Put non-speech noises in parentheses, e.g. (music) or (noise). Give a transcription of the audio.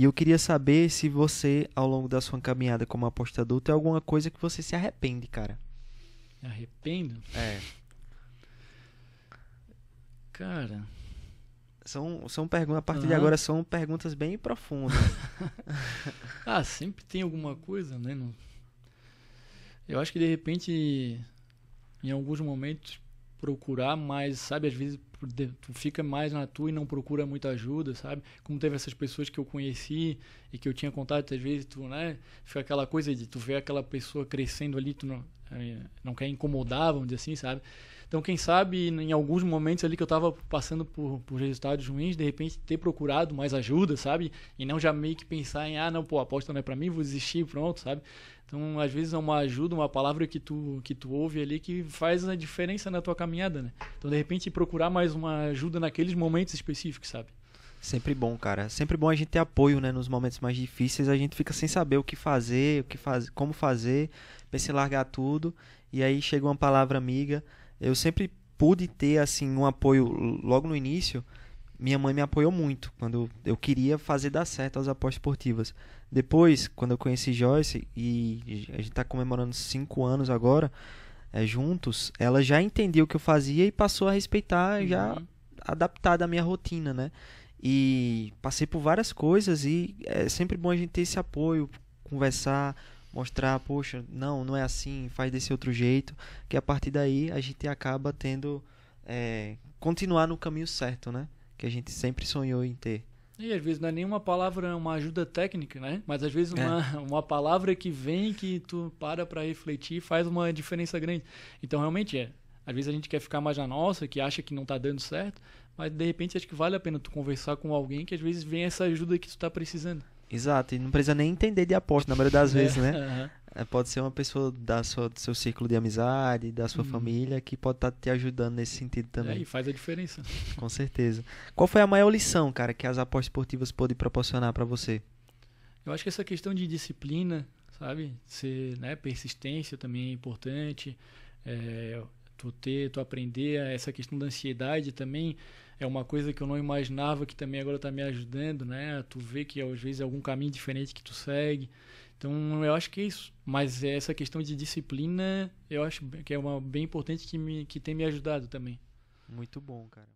E eu queria saber se você, ao longo da sua caminhada como apostador, tem alguma coisa que você se arrepende, cara. Arrependo? É. Cara. São, são perguntas, a partir uhum. de agora são perguntas bem profundas. (laughs) ah, sempre tem alguma coisa, né? Eu acho que de repente, em alguns momentos, procurar mais, sabe, às vezes tu fica mais na tua e não procura muita ajuda, sabe? Como teve essas pessoas que eu conheci e que eu tinha contato, às vezes tu, né? Fica aquela coisa de tu ver aquela pessoa crescendo ali, tu não, eh, não quer incomodar, vamos dizer assim, sabe? Então, quem sabe, em alguns momentos ali que eu estava passando por, por resultados ruins, de repente ter procurado mais ajuda, sabe? E não já meio que pensar em, ah, não, pô, a aposta não é para mim, vou desistir, pronto, sabe? Então, às vezes é uma ajuda, uma palavra que tu, que tu ouve ali que faz a diferença na tua caminhada, né? Então, de repente, procurar mais traz uma ajuda naqueles momentos específicos, sabe? Sempre bom, cara. Sempre bom a gente ter apoio, né? Nos momentos mais difíceis, a gente fica sem saber o que fazer, o que faz, como fazer, pensa em largar tudo. E aí chega uma palavra amiga. Eu sempre pude ter, assim, um apoio logo no início. Minha mãe me apoiou muito quando eu queria fazer dar certo as apostas esportivas. Depois, quando eu conheci Joyce, e a gente está comemorando cinco anos agora, é, juntos, ela já entendeu o que eu fazia e passou a respeitar, uhum. já adaptada à minha rotina, né? E passei por várias coisas e é sempre bom a gente ter esse apoio, conversar, mostrar, poxa, não, não é assim, faz desse outro jeito, que a partir daí a gente acaba tendo é, continuar no caminho certo, né? Que a gente sempre sonhou em ter. E às vezes não é nenhuma palavra, é uma ajuda técnica, né? Mas às vezes é. uma, é. uma palavra que vem, que tu para para refletir, faz uma diferença grande. Então, realmente é. Às vezes a gente quer ficar mais na nossa, que acha que não tá dando certo, mas de repente acho que vale a pena tu conversar com alguém que às vezes vem essa ajuda que tu tá precisando. Exato, e não precisa nem entender de aposta na maioria das é. vezes, é. né? Uhum. (laughs) É, pode ser uma pessoa da sua, do seu círculo de amizade, da sua hum. família, que pode estar tá te ajudando nesse sentido é, também. É, e faz a diferença. (laughs) Com certeza. Qual foi a maior lição, cara, que as apostas esportivas podem proporcionar para você? Eu acho que essa questão de disciplina, sabe? Ser, né, persistência também é importante. É, tu ter, tu aprender essa questão da ansiedade também é uma coisa que eu não imaginava que também agora está me ajudando, né? Tu vê que às vezes é algum caminho diferente que tu segue. Então eu acho que é isso. Mas é essa questão de disciplina, eu acho que é uma bem importante que, me, que tem me ajudado também. Muito bom, cara.